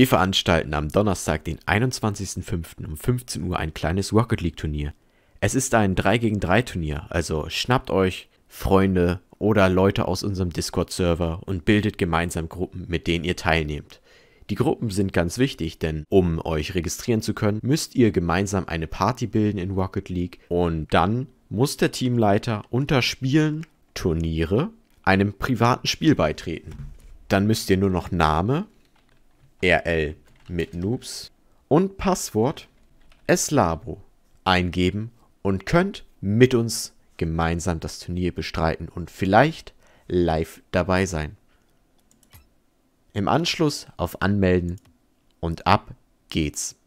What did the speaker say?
Wir veranstalten am Donnerstag, den 21.05. um 15 Uhr ein kleines Rocket League Turnier. Es ist ein 3 gegen 3 Turnier, also schnappt euch Freunde oder Leute aus unserem Discord-Server und bildet gemeinsam Gruppen, mit denen ihr teilnehmt. Die Gruppen sind ganz wichtig, denn um euch registrieren zu können, müsst ihr gemeinsam eine Party bilden in Rocket League und dann muss der Teamleiter unter Spielen, Turniere einem privaten Spiel beitreten. Dann müsst ihr nur noch Name, RL mit Noobs und Passwort Eslabo eingeben und könnt mit uns gemeinsam das Turnier bestreiten und vielleicht live dabei sein. Im Anschluss auf Anmelden und ab geht's.